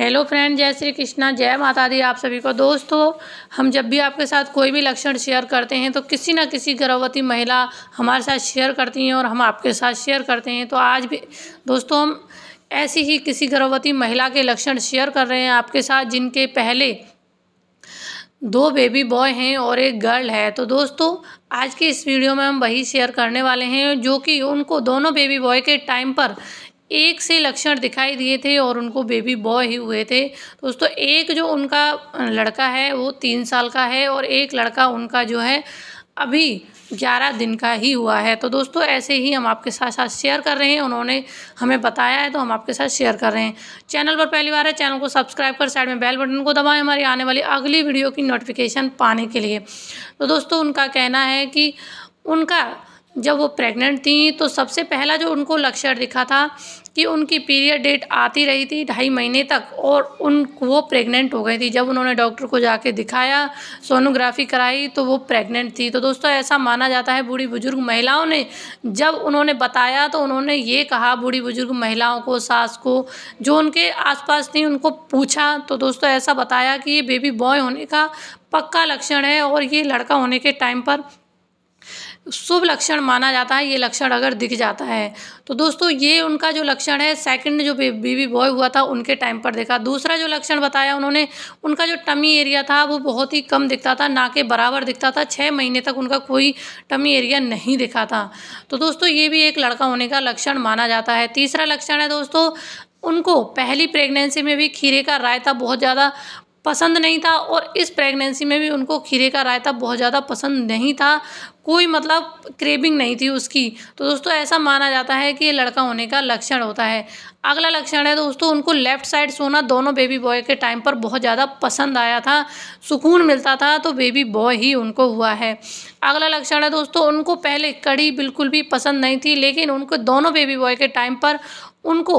hello friend जय श्री कृष्णा जय माता दी आप सभी को दोस्तों हम जब भी आपके साथ कोई भी लक्षण शेयर करते हैं तो किसी ना किसी गर्भवती महिला हमारे साथ शेयर करती हैं और हम आपके साथ शेयर करते हैं तो आज भी दोस्तों हम ऐसी ही किसी गर्भवती महिला के लक्षण शेयर कर रहे हैं आपके साथ जिनके पहले दो बेबी बॉय हैं और एक गर्ल है तो दोस्तों आज के इस वीडियो में हम वही शेयर करने वाले हैं जो कि उनको दोनों बेबी बॉय के टाइम पर एक से लक्षण दिखाई दिए थे और उनको बेबी बॉय ही हुए थे दोस्तों एक जो उनका लड़का है वो तीन साल का है और एक लड़का उनका जो है अभी ग्यारह दिन का ही हुआ है तो दोस्तों ऐसे ही हम आपके साथ साथ शेयर कर रहे हैं उन्होंने हमें बताया है तो हम आपके साथ शेयर कर रहे हैं चैनल पर पहली बार है चैनल को सब्सक्राइब कर साइड में बेल बटन को दबाएं हमारी आने वाली अगली वीडियो की नोटिफिकेशन पाने के लिए तो दोस्तों उनका कहना है कि उनका जब वो प्रेग्नेंट थी तो सबसे पहला जो उनको लक्षण दिखा था कि उनकी पीरियड डेट आती रही थी ढाई महीने तक और उन वो प्रेग्नेंट हो गई थी जब उन्होंने डॉक्टर को जाके दिखाया सोनोग्राफी कराई तो वो प्रेग्नेंट थी तो दोस्तों ऐसा माना जाता है बूढ़ी बुजुर्ग महिलाओं ने जब उन्होंने बताया तो उन्होंने ये कहा बूढ़ी बुजुर्ग महिलाओं को सास को जो उनके आसपास थी उनको पूछा तो दोस्तों ऐसा बताया कि ये बेबी बॉय होने का पक्का लक्षण है और ये लड़का होने के टाइम पर शुभ लक्षण माना जाता है ये लक्षण अगर दिख जाता है तो दोस्तों ये उनका जो लक्षण है सेकंड जो बेबी बॉय हुआ था उनके टाइम पर देखा दूसरा जो लक्षण बताया उन्होंने उनका जो टमी एरिया था वो बहुत ही कम दिखता था ना के बराबर दिखता था छः महीने तक उनका कोई टमी एरिया नहीं दिखा था तो दोस्तों ये भी एक लड़का होने का लक्षण माना जाता है तीसरा लक्षण है दोस्तों उनको पहली प्रेगनेंसी में भी खीरे का रायता बहुत ज़्यादा पसंद नहीं था और इस प्रेगनेंसी में भी उनको खीरे का रायता बहुत ज़्यादा पसंद नहीं था कोई मतलब क्रेविंग नहीं थी उसकी तो दोस्तों ऐसा माना जाता है कि ये लड़का होने का लक्षण होता है अगला लक्षण है दोस्तों उनको लेफ्ट साइड सोना दोनों बेबी बॉय के टाइम पर बहुत ज़्यादा पसंद आया था सुकून मिलता था तो बेबी बॉय ही उनको हुआ है अगला लक्षण है दोस्तों उनको पहले कड़ी बिल्कुल भी पसंद नहीं थी लेकिन उनको दोनों बेबी बॉय के टाइम पर उनको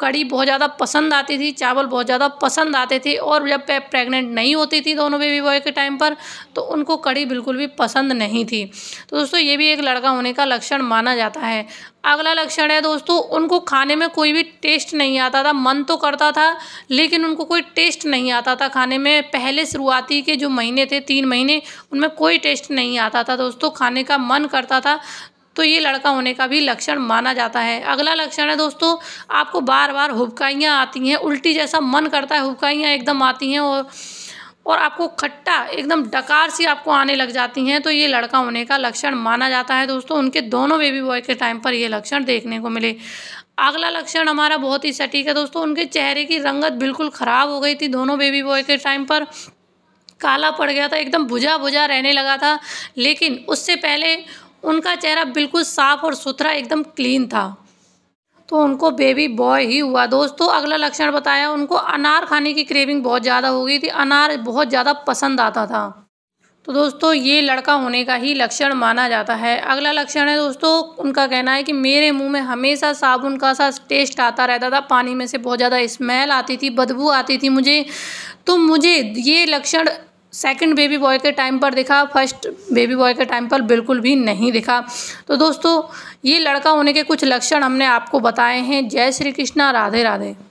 कड़ी बहुत ज़्यादा पसंद आती थी चावल बहुत ज़्यादा पसंद आते थे और जब प्रेग्नेंट नहीं होती थी दोनों बेबी बॉय के टाइम पर तो उनको कड़ी बिल्कुल भी पसंद नहीं थी तो दोस्तों ये भी एक लड़का होने का लक्षण माना जाता है अगला लक्षण है दोस्तों उनको खाने में कोई भी टेस्ट नहीं आता था मन तो करता था लेकिन उनको कोई टेस्ट नहीं आता था खाने में पहले शुरुआती के जो महीने थे तीन महीने उनमें कोई टेस्ट नहीं आता था दोस्तों खाने का मन करता था तो ये लड़का होने का भी लक्षण माना जाता है अगला लक्षण है दोस्तों आपको बार बार हुबकाइयाँ आती हैं उल्टी जैसा मन करता है हुबकाइयाँ एकदम आती हैं और और आपको खट्टा एकदम डकार सी आपको आने लग जाती हैं तो ये लड़का होने का लक्षण माना जाता है दोस्तों उनके दोनों बेबी बॉय के टाइम पर ये लक्षण देखने को मिले अगला लक्षण हमारा बहुत ही सटीक है दोस्तों उनके चेहरे की रंगत बिल्कुल ख़राब हो गई थी दोनों बेबी बॉय के टाइम पर काला पड़ गया था एकदम भुजा भुजा रहने लगा था लेकिन उससे पहले उनका चेहरा बिल्कुल साफ और सुथरा एकदम क्लीन था तो उनको बेबी बॉय ही हुआ दोस्तों अगला लक्षण बताया उनको अनार खाने की क्रेविंग बहुत ज़्यादा हो गई थी अनार बहुत ज़्यादा पसंद आता था तो दोस्तों ये लड़का होने का ही लक्षण माना जाता है अगला लक्षण है दोस्तों उनका कहना है कि मेरे मुंह में हमेशा साबुन का सा टेस्ट आता रहता था पानी में से बहुत ज़्यादा स्मेल आती थी बदबू आती थी मुझे तो मुझे ये लक्षण सेकंड बेबी बॉय के टाइम पर दिखा फर्स्ट बेबी बॉय के टाइम पर बिल्कुल भी नहीं दिखा तो दोस्तों ये लड़का होने के कुछ लक्षण हमने आपको बताए हैं जय श्री कृष्णा राधे राधे